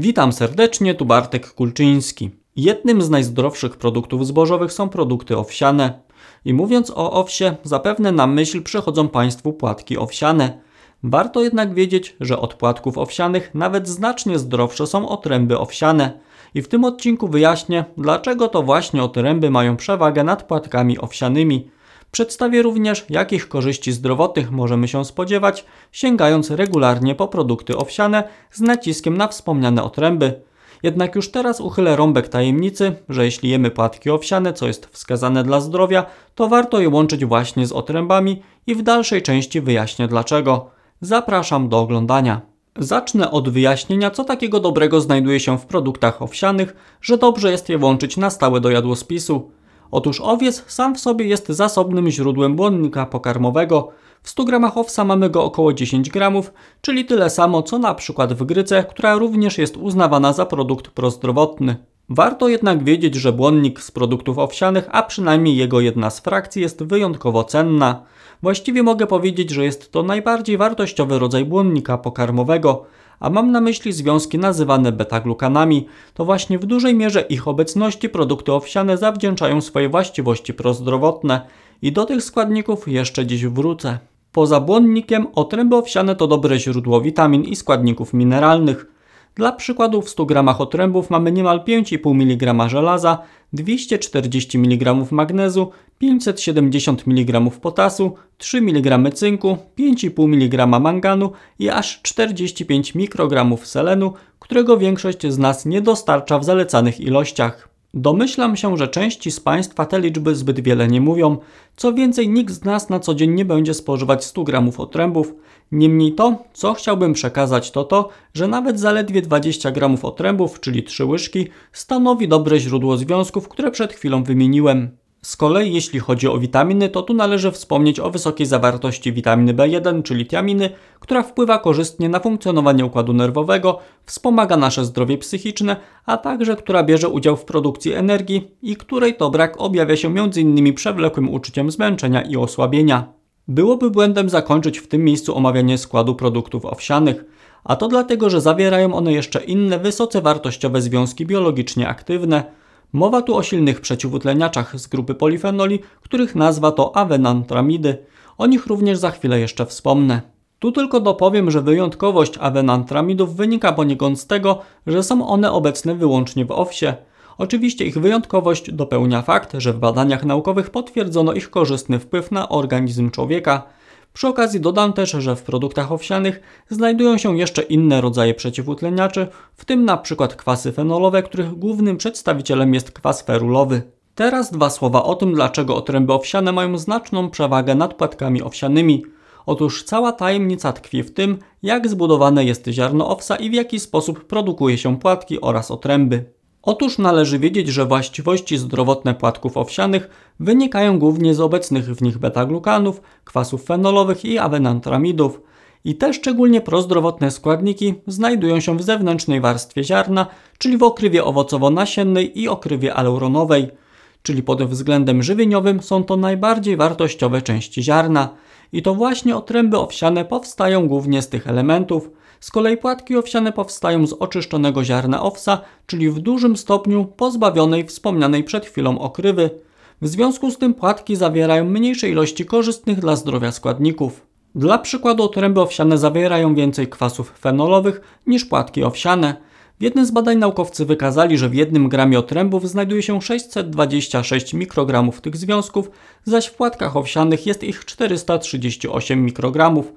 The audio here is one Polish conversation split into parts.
Witam serdecznie, tu Bartek Kulczyński. Jednym z najzdrowszych produktów zbożowych są produkty owsiane. I mówiąc o owsie, zapewne na myśl przychodzą Państwu płatki owsiane. Warto jednak wiedzieć, że od płatków owsianych nawet znacznie zdrowsze są otręby owsiane. I w tym odcinku wyjaśnię, dlaczego to właśnie otręby mają przewagę nad płatkami owsianymi. Przedstawię również, jakich korzyści zdrowotnych możemy się spodziewać, sięgając regularnie po produkty owsiane z naciskiem na wspomniane otręby. Jednak już teraz uchylę rąbek tajemnicy, że jeśli jemy płatki owsiane, co jest wskazane dla zdrowia, to warto je łączyć właśnie z otrębami i w dalszej części wyjaśnię dlaczego. Zapraszam do oglądania. Zacznę od wyjaśnienia, co takiego dobrego znajduje się w produktach owsianych, że dobrze jest je łączyć na stałe do jadłospisu. Otóż owiec sam w sobie jest zasobnym źródłem błonnika pokarmowego. W 100 gramach owsa mamy go około 10 gramów, czyli tyle samo co na przykład w gryce, która również jest uznawana za produkt prozdrowotny. Warto jednak wiedzieć, że błonnik z produktów owsianych, a przynajmniej jego jedna z frakcji jest wyjątkowo cenna. Właściwie mogę powiedzieć, że jest to najbardziej wartościowy rodzaj błonnika pokarmowego – a mam na myśli związki nazywane beta-glukanami. To właśnie w dużej mierze ich obecności produkty owsiane zawdzięczają swoje właściwości prozdrowotne i do tych składników jeszcze dziś wrócę. Poza błonnikiem otręby owsiane to dobre źródło witamin i składników mineralnych – dla przykładu w 100 g otrębów mamy niemal 5,5 mg żelaza, 240 mg magnezu, 570 mg potasu, 3 mg cynku, 5,5 mg manganu i aż 45 mikrogramów selenu, którego większość z nas nie dostarcza w zalecanych ilościach. Domyślam się, że części z Państwa te liczby zbyt wiele nie mówią. Co więcej, nikt z nas na co dzień nie będzie spożywać 100 gramów otrębów. Niemniej to, co chciałbym przekazać, to to, że nawet zaledwie 20 gramów otrębów, czyli 3 łyżki, stanowi dobre źródło związków, które przed chwilą wymieniłem. Z kolei jeśli chodzi o witaminy, to tu należy wspomnieć o wysokiej zawartości witaminy B1, czyli tiaminy, która wpływa korzystnie na funkcjonowanie układu nerwowego, wspomaga nasze zdrowie psychiczne, a także która bierze udział w produkcji energii i której to brak objawia się m.in. przewlekłym uczuciem zmęczenia i osłabienia. Byłoby błędem zakończyć w tym miejscu omawianie składu produktów owsianych, a to dlatego, że zawierają one jeszcze inne wysoce wartościowe związki biologicznie aktywne – Mowa tu o silnych przeciwutleniaczach z grupy polifenoli, których nazwa to awenantramidy. O nich również za chwilę jeszcze wspomnę. Tu tylko dopowiem, że wyjątkowość awenantramidów wynika poniekąd z tego, że są one obecne wyłącznie w owsie. Oczywiście ich wyjątkowość dopełnia fakt, że w badaniach naukowych potwierdzono ich korzystny wpływ na organizm człowieka – przy okazji dodam też, że w produktach owsianych znajdują się jeszcze inne rodzaje przeciwutleniaczy, w tym na przykład kwasy fenolowe, których głównym przedstawicielem jest kwas ferulowy. Teraz dwa słowa o tym, dlaczego otręby owsiane mają znaczną przewagę nad płatkami owsianymi. Otóż cała tajemnica tkwi w tym, jak zbudowane jest ziarno owsa i w jaki sposób produkuje się płatki oraz otręby. Otóż należy wiedzieć, że właściwości zdrowotne płatków owsianych wynikają głównie z obecnych w nich beta-glukanów, kwasów fenolowych i awenantramidów. I te szczególnie prozdrowotne składniki znajdują się w zewnętrznej warstwie ziarna, czyli w okrywie owocowo-nasiennej i okrywie aleuronowej. Czyli pod względem żywieniowym są to najbardziej wartościowe części ziarna. I to właśnie otręby owsiane powstają głównie z tych elementów – z kolei płatki owsiane powstają z oczyszczonego ziarna owsa, czyli w dużym stopniu pozbawionej wspomnianej przed chwilą okrywy. W związku z tym płatki zawierają mniejsze ilości korzystnych dla zdrowia składników. Dla przykładu otręby owsiane zawierają więcej kwasów fenolowych niż płatki owsiane. W jednym z badań naukowcy wykazali, że w jednym gramie otrębów znajduje się 626 mikrogramów tych związków, zaś w płatkach owsianych jest ich 438 mikrogramów.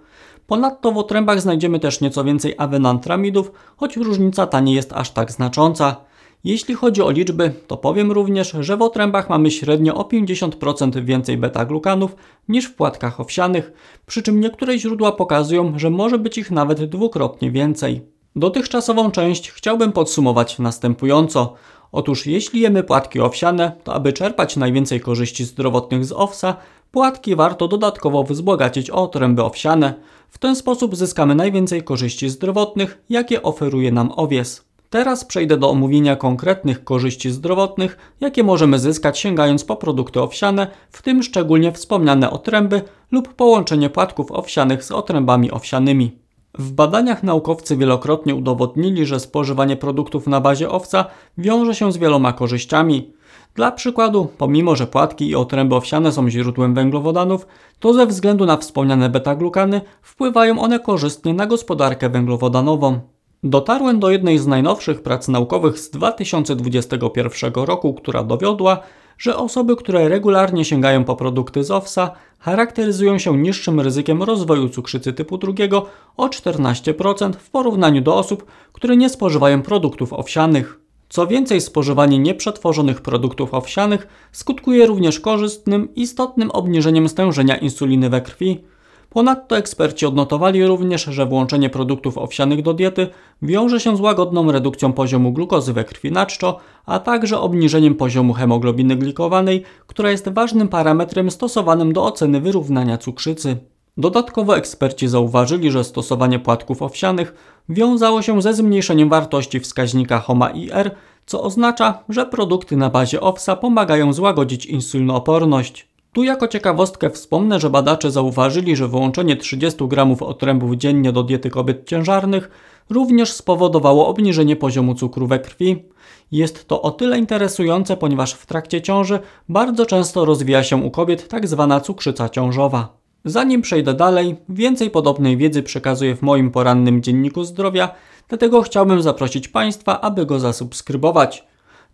Ponadto w otrębach znajdziemy też nieco więcej awenantramidów, choć różnica ta nie jest aż tak znacząca. Jeśli chodzi o liczby, to powiem również, że w otrębach mamy średnio o 50% więcej beta-glukanów niż w płatkach owsianych, przy czym niektóre źródła pokazują, że może być ich nawet dwukrotnie więcej. Dotychczasową część chciałbym podsumować następująco. Otóż jeśli jemy płatki owsiane, to aby czerpać najwięcej korzyści zdrowotnych z owsa, Płatki warto dodatkowo wzbogacić o tręby owsiane. W ten sposób zyskamy najwięcej korzyści zdrowotnych, jakie oferuje nam owies. Teraz przejdę do omówienia konkretnych korzyści zdrowotnych, jakie możemy zyskać sięgając po produkty owsiane, w tym szczególnie wspomniane otręby lub połączenie płatków owsianych z otrębami owsianymi. W badaniach naukowcy wielokrotnie udowodnili, że spożywanie produktów na bazie owca wiąże się z wieloma korzyściami. Dla przykładu, pomimo że płatki i otręby owsiane są źródłem węglowodanów, to ze względu na wspomniane beta-glukany wpływają one korzystnie na gospodarkę węglowodanową. Dotarłem do jednej z najnowszych prac naukowych z 2021 roku, która dowiodła, że osoby, które regularnie sięgają po produkty z owsa, charakteryzują się niższym ryzykiem rozwoju cukrzycy typu drugiego o 14% w porównaniu do osób, które nie spożywają produktów owsianych. Co więcej, spożywanie nieprzetworzonych produktów owsianych skutkuje również korzystnym, istotnym obniżeniem stężenia insuliny we krwi. Ponadto eksperci odnotowali również, że włączenie produktów owsianych do diety wiąże się z łagodną redukcją poziomu glukozy we krwi na czczo, a także obniżeniem poziomu hemoglobiny glikowanej, która jest ważnym parametrem stosowanym do oceny wyrównania cukrzycy. Dodatkowo eksperci zauważyli, że stosowanie płatków owsianych wiązało się ze zmniejszeniem wartości wskaźnika HOMA-IR, co oznacza, że produkty na bazie owsa pomagają złagodzić insulnooporność. Tu jako ciekawostkę wspomnę, że badacze zauważyli, że wyłączenie 30 gramów otrębów dziennie do diety kobiet ciężarnych również spowodowało obniżenie poziomu cukru we krwi. Jest to o tyle interesujące, ponieważ w trakcie ciąży bardzo często rozwija się u kobiet tzw. Tak cukrzyca ciążowa. Zanim przejdę dalej, więcej podobnej wiedzy przekazuję w moim porannym dzienniku zdrowia, dlatego chciałbym zaprosić Państwa, aby go zasubskrybować.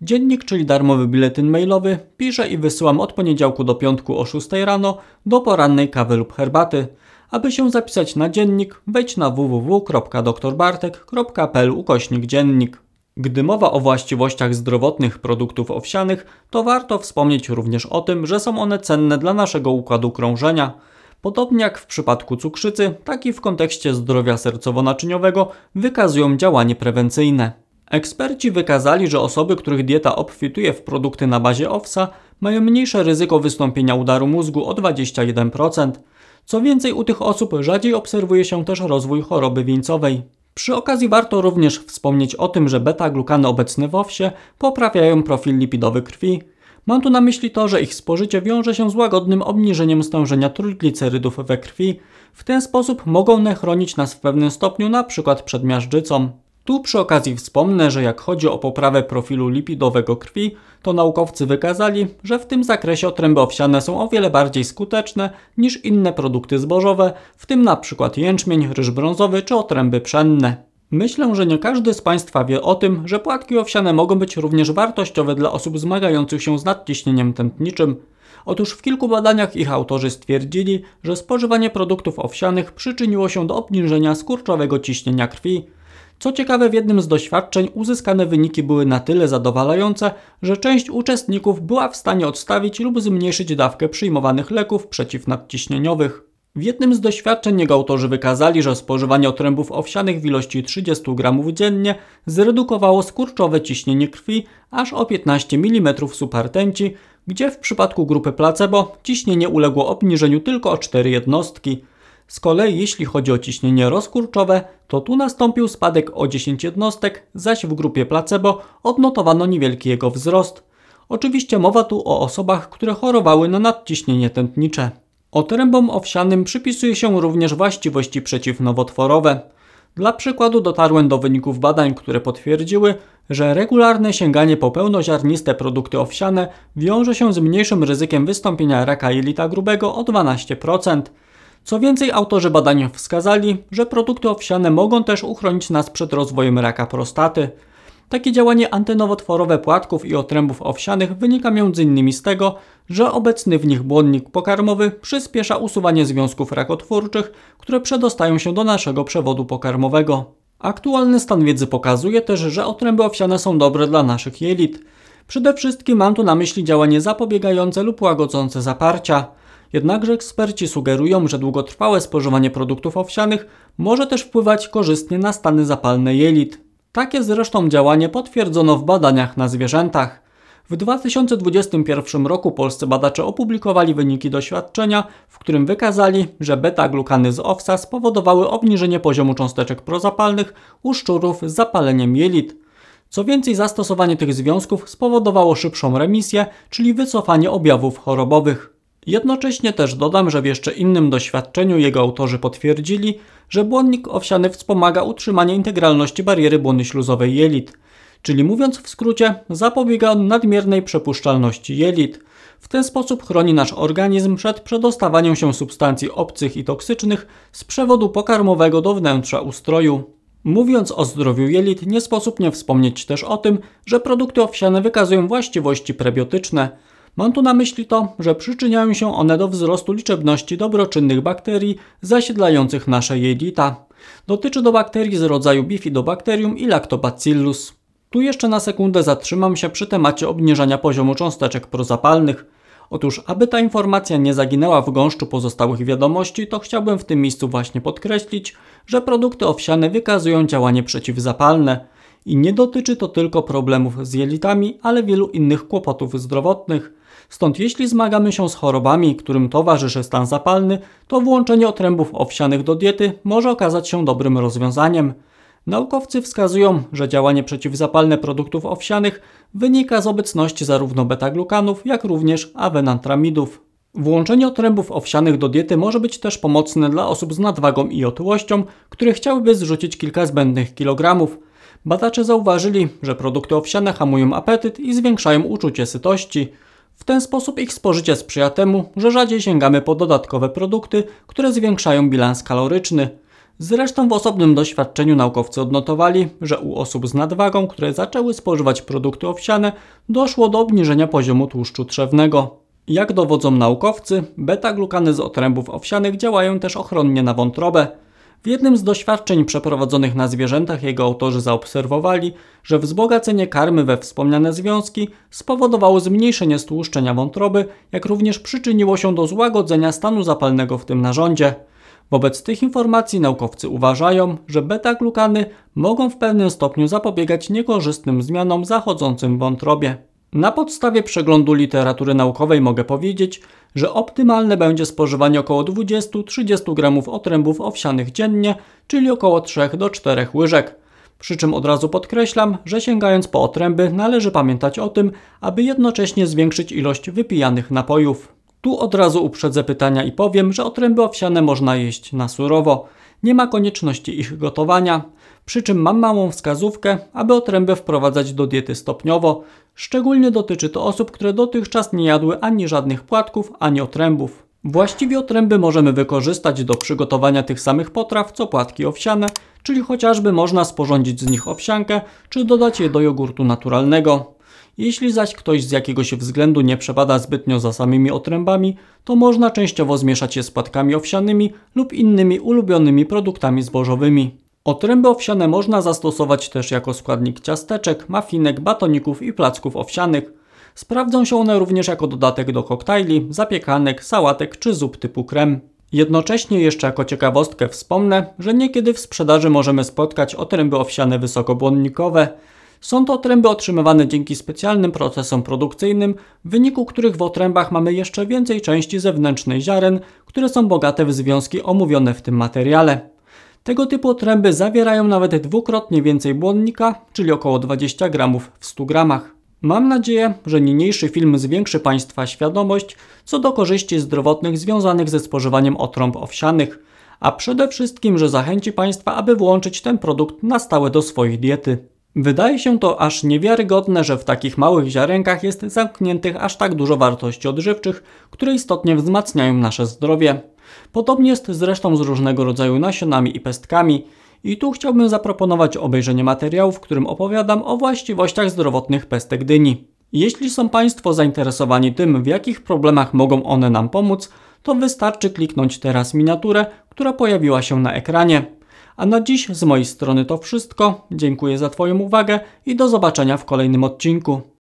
Dziennik, czyli darmowy biletyn mailowy, piszę i wysyłam od poniedziałku do piątku o 6 rano do porannej kawy lub herbaty. Aby się zapisać na dziennik, wejdź na www.doktorbartek.pl ukośnik dziennik. Gdy mowa o właściwościach zdrowotnych produktów owsianych, to warto wspomnieć również o tym, że są one cenne dla naszego układu krążenia. Podobnie jak w przypadku cukrzycy, tak i w kontekście zdrowia sercowo-naczyniowego wykazują działanie prewencyjne. Eksperci wykazali, że osoby, których dieta obfituje w produkty na bazie owsa, mają mniejsze ryzyko wystąpienia udaru mózgu o 21%. Co więcej, u tych osób rzadziej obserwuje się też rozwój choroby wieńcowej. Przy okazji warto również wspomnieć o tym, że beta-glukany obecne w owsie poprawiają profil lipidowy krwi, Mam tu na myśli to, że ich spożycie wiąże się z łagodnym obniżeniem stężenia trójglicerydów we krwi. W ten sposób mogą one chronić nas w pewnym stopniu np. przed miażdżycą. Tu przy okazji wspomnę, że jak chodzi o poprawę profilu lipidowego krwi, to naukowcy wykazali, że w tym zakresie otręby owsiane są o wiele bardziej skuteczne niż inne produkty zbożowe, w tym np. jęczmień, ryż brązowy czy otręby pszenne. Myślę, że nie każdy z Państwa wie o tym, że płatki owsiane mogą być również wartościowe dla osób zmagających się z nadciśnieniem tętniczym. Otóż w kilku badaniach ich autorzy stwierdzili, że spożywanie produktów owsianych przyczyniło się do obniżenia skurczowego ciśnienia krwi. Co ciekawe, w jednym z doświadczeń uzyskane wyniki były na tyle zadowalające, że część uczestników była w stanie odstawić lub zmniejszyć dawkę przyjmowanych leków przeciwnadciśnieniowych. W jednym z doświadczeń jego autorzy wykazali, że spożywanie otrębów owsianych w ilości 30 gramów dziennie zredukowało skurczowe ciśnienie krwi aż o 15 mm supertenci, gdzie w przypadku grupy placebo ciśnienie uległo obniżeniu tylko o 4 jednostki. Z kolei jeśli chodzi o ciśnienie rozkurczowe, to tu nastąpił spadek o 10 jednostek, zaś w grupie placebo odnotowano niewielki jego wzrost. Oczywiście mowa tu o osobach, które chorowały na nadciśnienie tętnicze. Otrębom owsianym przypisuje się również właściwości przeciwnowotworowe. Dla przykładu dotarłem do wyników badań, które potwierdziły, że regularne sięganie po pełnoziarniste produkty owsiane wiąże się z mniejszym ryzykiem wystąpienia raka jelita grubego o 12%. Co więcej, autorzy badań wskazali, że produkty owsiane mogą też uchronić nas przed rozwojem raka prostaty. Takie działanie antenowotworowe płatków i otrębów owsianych wynika m.in. z tego, że obecny w nich błonnik pokarmowy przyspiesza usuwanie związków rakotwórczych, które przedostają się do naszego przewodu pokarmowego. Aktualny stan wiedzy pokazuje też, że otręby owsiane są dobre dla naszych jelit. Przede wszystkim mam tu na myśli działanie zapobiegające lub łagodzące zaparcia. Jednakże eksperci sugerują, że długotrwałe spożywanie produktów owsianych może też wpływać korzystnie na stany zapalne jelit. Takie zresztą działanie potwierdzono w badaniach na zwierzętach. W 2021 roku polscy badacze opublikowali wyniki doświadczenia, w którym wykazali, że beta-glukany z owsa spowodowały obniżenie poziomu cząsteczek prozapalnych u szczurów z zapaleniem jelit. Co więcej, zastosowanie tych związków spowodowało szybszą remisję, czyli wycofanie objawów chorobowych. Jednocześnie też dodam, że w jeszcze innym doświadczeniu jego autorzy potwierdzili, że błonnik owsiany wspomaga utrzymanie integralności bariery błony śluzowej jelit, czyli mówiąc w skrócie, zapobiega on nadmiernej przepuszczalności jelit. W ten sposób chroni nasz organizm przed przedostawaniem się substancji obcych i toksycznych z przewodu pokarmowego do wnętrza ustroju. Mówiąc o zdrowiu jelit, nie sposób nie wspomnieć też o tym, że produkty owsiane wykazują właściwości prebiotyczne. Mam tu na myśli to, że przyczyniają się one do wzrostu liczebności dobroczynnych bakterii zasiedlających nasze jelita. Dotyczy to bakterii z rodzaju Bifidobacterium i Lactobacillus. Tu jeszcze na sekundę zatrzymam się przy temacie obniżania poziomu cząsteczek prozapalnych. Otóż, aby ta informacja nie zaginęła w gąszczu pozostałych wiadomości, to chciałbym w tym miejscu właśnie podkreślić, że produkty owsiane wykazują działanie przeciwzapalne. I nie dotyczy to tylko problemów z jelitami, ale wielu innych kłopotów zdrowotnych, Stąd jeśli zmagamy się z chorobami, którym towarzyszy stan zapalny, to włączenie otrębów owsianych do diety może okazać się dobrym rozwiązaniem. Naukowcy wskazują, że działanie przeciwzapalne produktów owsianych wynika z obecności zarówno beta-glukanów, jak również awenantramidów. Włączenie otrębów owsianych do diety może być też pomocne dla osób z nadwagą i otyłością, które chciałyby zrzucić kilka zbędnych kilogramów. Badacze zauważyli, że produkty owsiane hamują apetyt i zwiększają uczucie sytości. W ten sposób ich spożycie sprzyja temu, że rzadziej sięgamy po dodatkowe produkty, które zwiększają bilans kaloryczny. Zresztą w osobnym doświadczeniu naukowcy odnotowali, że u osób z nadwagą, które zaczęły spożywać produkty owsiane, doszło do obniżenia poziomu tłuszczu trzewnego. Jak dowodzą naukowcy, beta-glukany z otrębów owsianych działają też ochronnie na wątrobę. W jednym z doświadczeń przeprowadzonych na zwierzętach jego autorzy zaobserwowali, że wzbogacenie karmy we wspomniane związki spowodowało zmniejszenie stłuszczenia wątroby, jak również przyczyniło się do złagodzenia stanu zapalnego w tym narządzie. Wobec tych informacji naukowcy uważają, że beta-glukany mogą w pewnym stopniu zapobiegać niekorzystnym zmianom zachodzącym w wątrobie. Na podstawie przeglądu literatury naukowej mogę powiedzieć, że optymalne będzie spożywanie około 20-30 g otrębów owsianych dziennie, czyli około 3 do 4 łyżek. Przy czym od razu podkreślam, że sięgając po otręby należy pamiętać o tym, aby jednocześnie zwiększyć ilość wypijanych napojów. Tu od razu uprzedzę pytania i powiem, że otręby owsiane można jeść na surowo. Nie ma konieczności ich gotowania, przy czym mam małą wskazówkę, aby otrębę wprowadzać do diety stopniowo. Szczególnie dotyczy to osób, które dotychczas nie jadły ani żadnych płatków, ani otrębów. Właściwie otręby możemy wykorzystać do przygotowania tych samych potraw co płatki owsiane, czyli chociażby można sporządzić z nich owsiankę czy dodać je do jogurtu naturalnego. Jeśli zaś ktoś z jakiegoś względu nie przepada zbytnio za samymi otrębami, to można częściowo zmieszać je z płatkami owsianymi lub innymi ulubionymi produktami zbożowymi. Otręby owsiane można zastosować też jako składnik ciasteczek, mafinek, batoników i placków owsianych. Sprawdzą się one również jako dodatek do koktajli, zapiekanek, sałatek czy zup typu krem. Jednocześnie jeszcze jako ciekawostkę wspomnę, że niekiedy w sprzedaży możemy spotkać otręby owsiane wysokobłonnikowe. Są to otręby otrzymywane dzięki specjalnym procesom produkcyjnym, w wyniku których w otrębach mamy jeszcze więcej części zewnętrznej ziaren, które są bogate w związki omówione w tym materiale. Tego typu tręby zawierają nawet dwukrotnie więcej błonnika, czyli około 20 gramów w 100 gramach. Mam nadzieję, że niniejszy film zwiększy Państwa świadomość co do korzyści zdrowotnych związanych ze spożywaniem otrąb owsianych, a przede wszystkim, że zachęci Państwa, aby włączyć ten produkt na stałe do swojej diety. Wydaje się to aż niewiarygodne, że w takich małych ziarenkach jest zamkniętych aż tak dużo wartości odżywczych, które istotnie wzmacniają nasze zdrowie. Podobnie jest zresztą z różnego rodzaju nasionami i pestkami i tu chciałbym zaproponować obejrzenie materiału, w którym opowiadam o właściwościach zdrowotnych pestek dyni. Jeśli są Państwo zainteresowani tym, w jakich problemach mogą one nam pomóc, to wystarczy kliknąć teraz miniaturę, która pojawiła się na ekranie. A na dziś z mojej strony to wszystko. Dziękuję za Twoją uwagę i do zobaczenia w kolejnym odcinku.